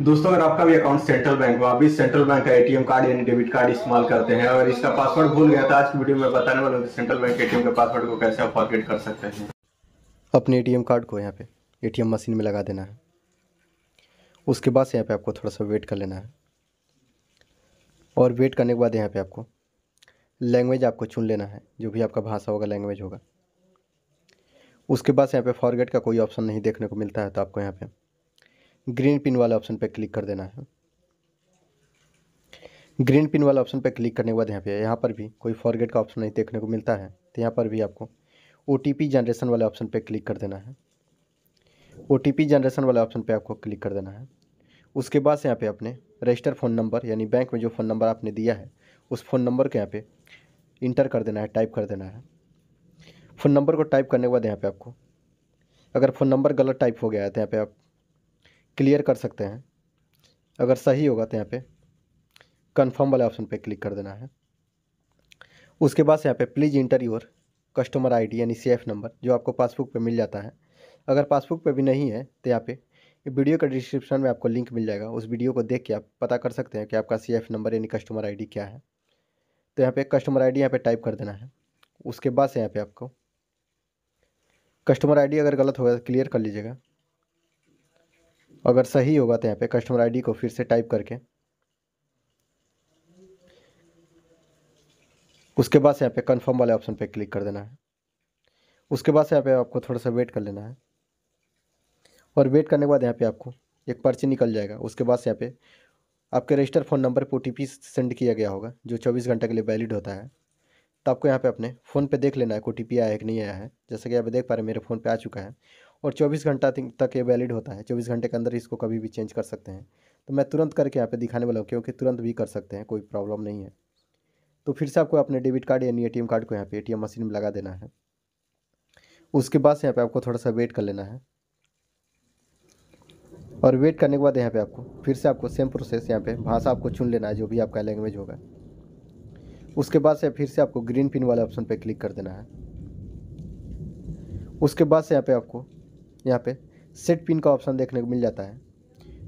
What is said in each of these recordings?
दोस्तों अगर आपका भी अकाउंट सेंट्रल बैंक में आप भी सेंट्रल बैंक का एटीएम कार्ड यानी डेबिट कार्ड इस्तेमाल करते हैं और इसका पासवर्ड भूल गया था आज की वीडियो में बताने वाले हूँ सेंट्रल बैंक एटीएम के पासवर्ड को कैसे आप फॉरगेट कर सकते हैं अपने एटीएम कार्ड को यहाँ पे एटीएम मशीन में लगा देना है उसके बाद से यहाँ पे आपको थोड़ा सा वेट कर लेना है और वेट करने के बाद यहाँ पे आपको लैंग्वेज आपको चुन लेना है जो भी आपका भाषा होगा लैंग्वेज होगा उसके बाद यहाँ पे फॉरगेट का कोई ऑप्शन नहीं देखने को मिलता है तो आपको यहाँ पे ग्रीन पिन वाले ऑप्शन पर क्लिक कर देना है ग्रीन पिन वाले ऑप्शन पर क्लिक करने के बाद यहाँ पे यहाँ पर भी कोई फॉरगेट का ऑप्शन नहीं देखने को मिलता है तो यहाँ पर भी आपको ओ जनरेशन वाले ऑप्शन पर क्लिक कर देना है ओ जनरेशन वाले ऑप्शन पर आपको क्लिक कर देना है उसके बाद से यहाँ पे आपने रजिस्टर फ़ोन नंबर यानी बैंक में जो फ़ोन नंबर आपने दिया है उस फ़ोन नंबर को यहाँ पे इंटर कर देना है टाइप कर देना है फ़ोन नंबर को टाइप करने के बाद यहाँ पे आपको अगर फ़ोन नंबर गलत टाइप हो गया है तो यहाँ पे आप क्लियर कर सकते हैं अगर सही होगा तो यहाँ पे कंफर्म वाले ऑप्शन पे क्लिक कर देना है उसके बाद से यहाँ पे please enter your customer ID यानी सी नंबर जो आपको पासबुक पे मिल जाता है अगर पासबुक पे भी नहीं है तो यहाँ पे वीडियो का डिस्क्रिप्शन में आपको लिंक मिल जाएगा उस वीडियो को देख के आप पता कर सकते हैं कि आपका सी नंबर यानी कस्टमर आई क्या है तो यहाँ पर कस्टमर डी यहाँ टाइप कर देना है उसके बाद से यहाँ पर आपको कस्टमर आई अगर गलत होगा तो क्लियर कर लीजिएगा अगर सही होगा तो यहाँ पे कस्टमर आईडी को फिर से टाइप करके उसके बाद से यहाँ पे कंफर्म वाले ऑप्शन पे क्लिक कर देना है उसके बाद से यहाँ पे आपको थोड़ा सा वेट कर लेना है और वेट करने के बाद यहाँ पे आपको एक पर्ची निकल जाएगा उसके बाद से यहाँ पे आपके रजिस्टर फ़ोन नंबर पर ओ सेंड किया गया होगा जो चौबीस घंटे के लिए वैलिड होता है तो आपको यहाँ पे अपने फ़ोन पे देख लेना है ओ आया है कि नहीं आया है जैसा कि आप देख पा रहे हैं मेरे फ़ोन पे आ चुका है और 24 घंटा तक ये वैलिड होता है 24 घंटे के अंदर इसको कभी भी चेंज कर सकते हैं तो मैं तुरंत करके यहाँ पे दिखाने वाला हूँ क्योंकि तुरंत भी कर सकते हैं कोई प्रॉब्लम नहीं है तो फिर से आपको अपने डेबिट कार्ड यानी एटीएम कार्ड को यहाँ पे ए मशीन में लगा देना है उसके बाद से यहाँ पे आपको थोड़ा सा वेट कर लेना है और वेट करने के बाद यहाँ पे आपको फिर से आपको सेम प्रोसेस यहाँ पे भाषा आपको चुन लेना है जो भी आपका लैंग्वेज होगा उसके बाद से फिर से आपको ग्रीन पिन वाले ऑप्शन पे क्लिक कर देना है उसके बाद से यहाँ पे आपको यहाँ पे सेट पिन का ऑप्शन देखने को मिल जाता है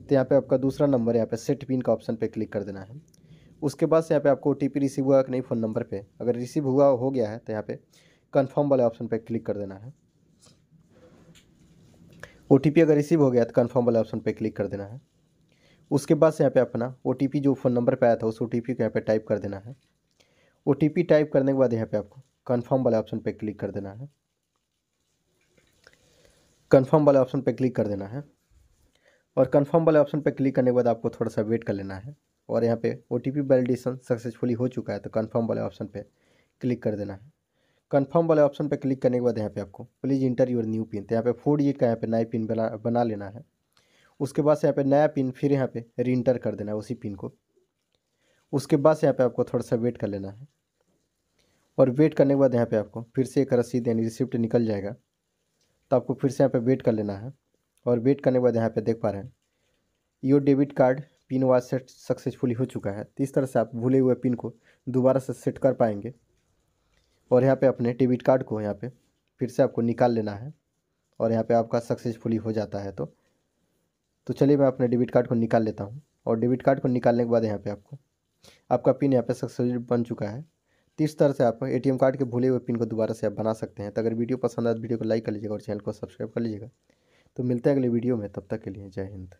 तो यहाँ पे आपका दूसरा नंबर यहाँ पे सेट पिन का ऑप्शन पे क्लिक कर देना है उसके बाद से यहाँ पे आपको ओ रिसीव हुआ कि नहीं फ़ोन नंबर पे अगर रिसीव हुआ हो गया है तो यहाँ पे कंफर्म वाले ऑप्शन पे क्लिक कर देना है ओ अगर रिसीव हो गया तो कन्फर्म वाले ऑप्शन पर क्लिक कर देना है उसके बाद से यहाँ पे अपना ओ जो फ़ोन नंबर पर आया था उस ओ को यहाँ पर टाइप कर देना है ओ टाइप करने के बाद यहाँ पर आपको कन्फर्म वाले ऑप्शन पर क्लिक कर देना है कंफर्म वाले ऑप्शन पर क्लिक कर देना है और कंफर्म वाले ऑप्शन पर क्लिक करने के बाद आपको थोड़ा सा वेट कर लेना है और यहाँ पे O T P validation successfully हो चुका है तो कंफर्म वाले ऑप्शन पे क्लिक कर देना है कंफर्म वाले ऑप्शन पे क्लिक करने के बाद यहाँ पे आपको please enter your new pin तो यहाँ पे फोर जी का यहाँ पे नया पिन बना बना लेना है उसके बाद से यहाँ पे नया पिन फिर यहाँ पे री इंटर कर देना है उसी पिन को उसके बाद से यहाँ पे आपको थोड़ा सा वेट कर लेना है और वेट करने के बाद यहाँ पे आपको फिर से एक रसीद यानी रिसिप्ट निकल जाएगा तो आपको फिर से यहाँ पे वेट कर लेना है और वेट करने के बाद यहाँ पे देख पा रहे हैं your debit card pin was set successfully हो चुका है तो इस तरह से आप भूले हुए पिन को दोबारा से सेट कर पाएंगे और यहाँ पे अपने डेबिट कार्ड को यहाँ पे फिर से आपको निकाल लेना है और यहाँ पे आपका सक्सेसफुली हो जाता है तो तो चलिए मैं अपने डेबिट कार्ड को निकाल लेता हूँ और डेबिट कार्ड को निकालने के बाद यहाँ पे आपको आपका पिन यहाँ पे सक्सेसफुल बन चुका है तो इस तरह से आप एटीएम कार्ड के भूले हुए पिन को दोबारा से आप बना सकते हैं तो अगर वीडियो पसंद आए तो वीडियो को लाइक कर लीजिएगा और चैनल को सब्सक्राइब कर लीजिएगा तो मिलते हैं अगले वीडियो में तब तक के लिए जय हिंद